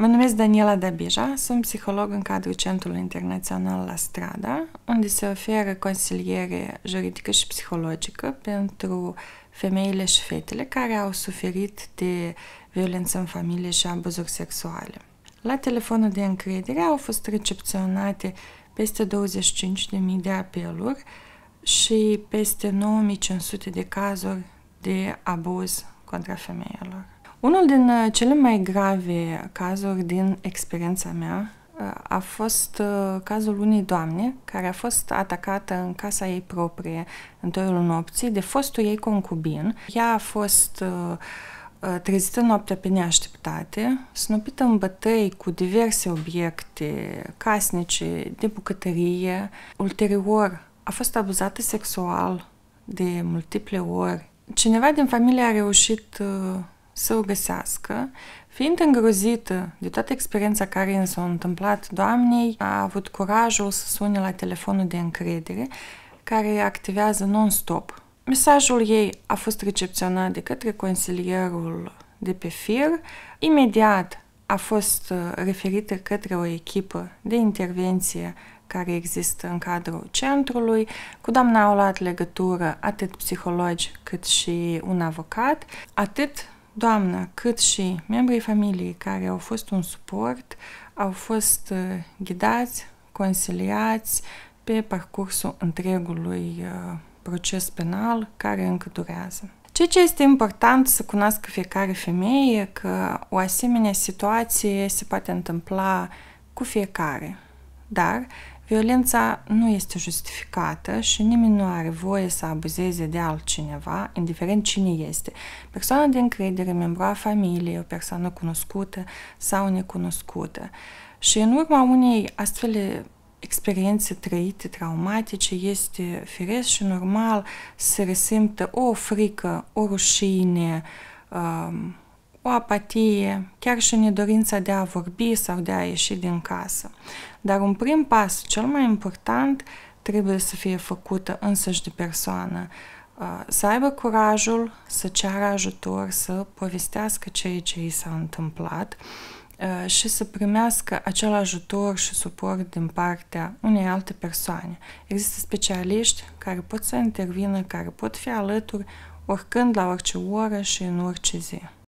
Mă numesc Daniela Dabija, sunt psiholog în cadrul Centrului Internațional La Strada, unde se oferă consiliere juridică și psihologică pentru femeile și fetele care au suferit de violență în familie și abuzuri sexuale. La telefonul de încredere au fost recepționate peste 25.000 de apeluri și peste 9500 de cazuri de abuz contra femeilor. Unul din uh, cele mai grave cazuri din experiența mea uh, a fost uh, cazul unei doamne care a fost atacată în casa ei proprie în toiul nopții de fostul ei concubin. Ea a fost trezită noaptea pe neașteptate, snopită în bătăi cu diverse obiecte casnice, de bucătărie. Ulterior a fost abuzată sexual de multiple ori. Cineva din familie a reușit să o găsească, fiind îngrozită de toată experiența care i s-a întâmplat doamnei, a avut curajul să sune la telefonul de încredere, care activează non-stop. Mesajul ei a fost recepționat de către consilierul de pe fir. Imediat a fost uh, referită către o echipă de intervenție care există în cadrul centrului. Cu doamna au luat legătură atât psihologi cât și un avocat. Atât doamna, cât și membrii familiei care au fost un suport, au fost uh, ghidați, consiliați pe parcursul întregului uh, proces penal care încă durează. Ceea ce este important să cunoască fiecare femeie că o asemenea situație se poate întâmpla cu fiecare, dar Violența nu este justificată și nimeni nu are voie să abuzeze de altcineva, indiferent cine este. Persoana de încredere, membru a familiei, o persoană cunoscută sau necunoscută. Și în urma unei astfel experiențe trăite, traumatice, este firesc și normal să resimtă o frică, o rușine, um, o apatie, chiar și nedorința de a vorbi sau de a ieși din casă. Dar un prim pas, cel mai important, trebuie să fie făcută însăși de persoană. Uh, să aibă curajul să ceară ajutor, să povestească ceea ce i s-a întâmplat uh, și să primească acel ajutor și suport din partea unei alte persoane. Există specialiști care pot să intervină, care pot fi alături oricând, la orice oră și în orice zi.